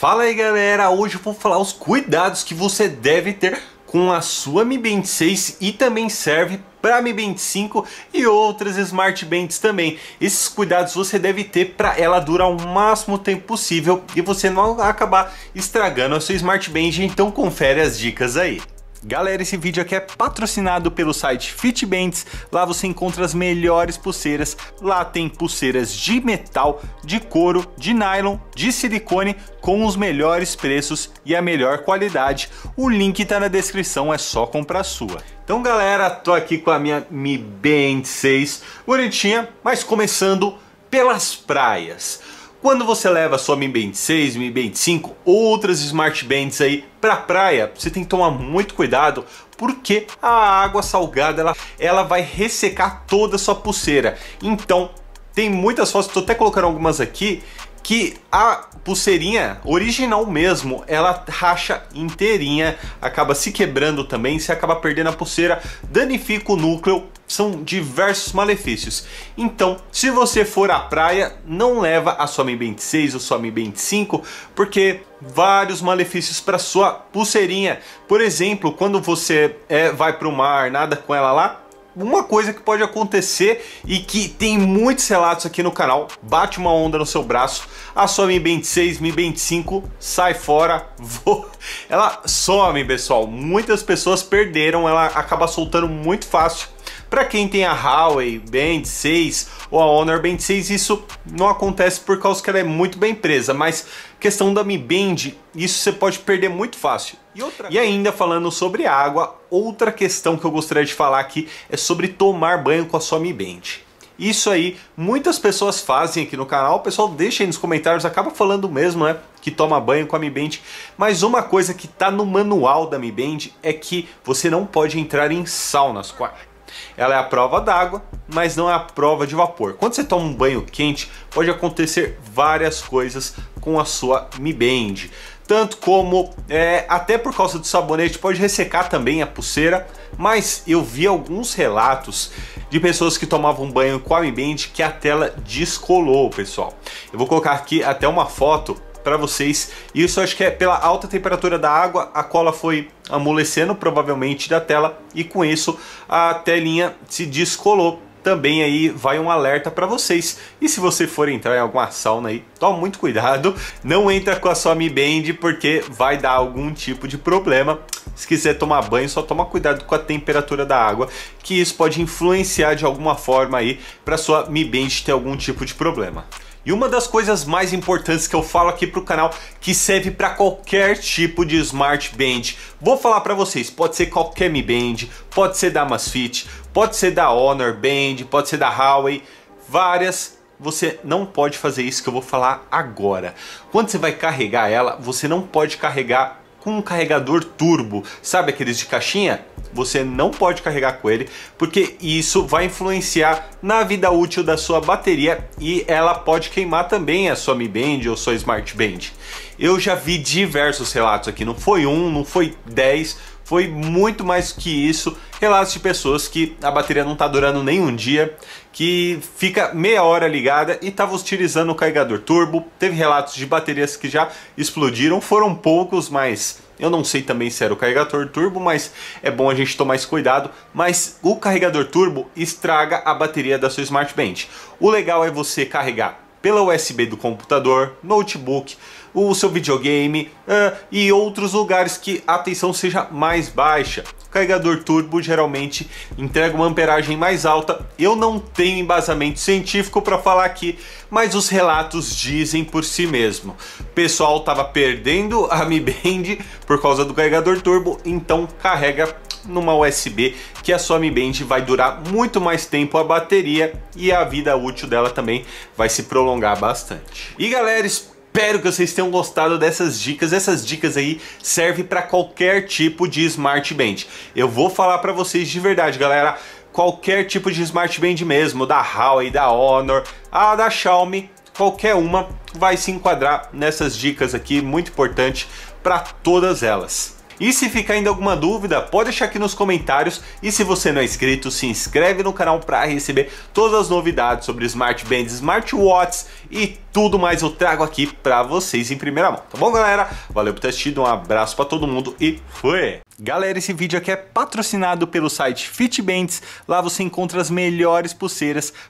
Fala aí galera, hoje eu vou falar os cuidados que você deve ter com a sua Mi Band 6 e também serve para Mi Band 5 e outras Smart Bands também. Esses cuidados você deve ter para ela durar o máximo tempo possível e você não acabar estragando a sua Smart Band, então confere as dicas aí. Galera, esse vídeo aqui é patrocinado pelo site Fitbands. Lá você encontra as melhores pulseiras. Lá tem pulseiras de metal, de couro, de nylon, de silicone com os melhores preços e a melhor qualidade. O link está na descrição, é só comprar sua. Então, galera, tô aqui com a minha Mi Band 6, bonitinha, mas começando pelas praias. Quando você leva sua Mi Band 6, Mi Band 5, outras smart bands aí pra praia, você tem que tomar muito cuidado porque a água salgada ela, ela vai ressecar toda a sua pulseira. Então, tem muitas fotos, estou até colocando algumas aqui, que a pulseirinha original mesmo, ela racha inteirinha, acaba se quebrando também, você acaba perdendo a pulseira, danifica o núcleo são diversos malefícios. Então, se você for à praia, não leva a sua Mi 26 ou sua Mi 25 porque vários malefícios para sua pulseirinha. Por exemplo, quando você é, vai para o mar, nada com ela lá, uma coisa que pode acontecer e que tem muitos relatos aqui no canal, bate uma onda no seu braço, a sua Mi 26 Mi 25, sai fora, voa. Ela some, pessoal. Muitas pessoas perderam, ela acaba soltando muito fácil para quem tem a Huawei Band 6 ou a Honor Band 6, isso não acontece por causa que ela é muito bem presa, mas questão da Mi Band, isso você pode perder muito fácil. E, outra... e ainda falando sobre água, outra questão que eu gostaria de falar aqui é sobre tomar banho com a sua Mi Band. Isso aí, muitas pessoas fazem aqui no canal, o pessoal deixa aí nos comentários, acaba falando mesmo, né? Que toma banho com a Mi Band. Mas uma coisa que tá no manual da Mi Band é que você não pode entrar em saunas com ela é a prova d'água, mas não é a prova de vapor. Quando você toma um banho quente, pode acontecer várias coisas com a sua Mi Band. Tanto como, é, até por causa do sabonete, pode ressecar também a pulseira. Mas eu vi alguns relatos de pessoas que tomavam banho com a Mi Band que a tela descolou, pessoal. Eu vou colocar aqui até uma foto para vocês. Isso acho que é pela alta temperatura da água, a cola foi amolecendo provavelmente da tela e com isso a telinha se descolou. Também aí vai um alerta para vocês. E se você for entrar em alguma sauna aí, toma muito cuidado. Não entra com a sua Mi Band porque vai dar algum tipo de problema. Se quiser tomar banho, só toma cuidado com a temperatura da água, que isso pode influenciar de alguma forma aí para sua Mi Band ter algum tipo de problema. E uma das coisas mais importantes que eu falo aqui para o canal, que serve para qualquer tipo de Smart Band. Vou falar para vocês, pode ser qualquer Mi Band, pode ser da Amazfit, pode ser da Honor Band, pode ser da Huawei, várias você não pode fazer isso que eu vou falar agora. Quando você vai carregar ela, você não pode carregar com um carregador turbo, sabe aqueles de caixinha? Você não pode carregar com ele, porque isso vai influenciar na vida útil da sua bateria e ela pode queimar também a sua Mi Band ou sua Smart Band. Eu já vi diversos relatos aqui, não foi um, não foi dez, foi muito mais que isso. Relatos de pessoas que a bateria não está durando nem um dia, que fica meia hora ligada e estava utilizando o carregador turbo. Teve relatos de baterias que já explodiram, foram poucos, mas eu não sei também se era o carregador turbo, mas é bom a gente tomar esse cuidado. Mas o carregador turbo estraga a bateria da sua Smart Band. O legal é você carregar pela USB do computador, notebook, o seu videogame uh, e outros lugares que a tensão seja mais baixa. O carregador turbo geralmente entrega uma amperagem mais alta. Eu não tenho embasamento científico para falar aqui, mas os relatos dizem por si mesmo. O pessoal estava perdendo a Mi Band por causa do carregador turbo, então carrega numa USB que a sua Mi Band vai durar muito mais tempo a bateria e a vida útil dela também vai se prolongar bastante. E galera, espero que vocês tenham gostado dessas dicas. Essas dicas aí servem para qualquer tipo de Smart Band. Eu vou falar para vocês de verdade, galera. Qualquer tipo de Smart Band mesmo, da Huawei, da Honor, a da Xiaomi, qualquer uma vai se enquadrar nessas dicas aqui, muito importante para todas elas. E se ficar ainda alguma dúvida, pode deixar aqui nos comentários. E se você não é inscrito, se inscreve no canal para receber todas as novidades sobre smartbands, smartwatches e tudo mais eu trago aqui para vocês em primeira mão. Tá bom, galera? Valeu por ter assistido, um abraço para todo mundo e fui! Galera, esse vídeo aqui é patrocinado pelo site Fitbands. Lá você encontra as melhores pulseiras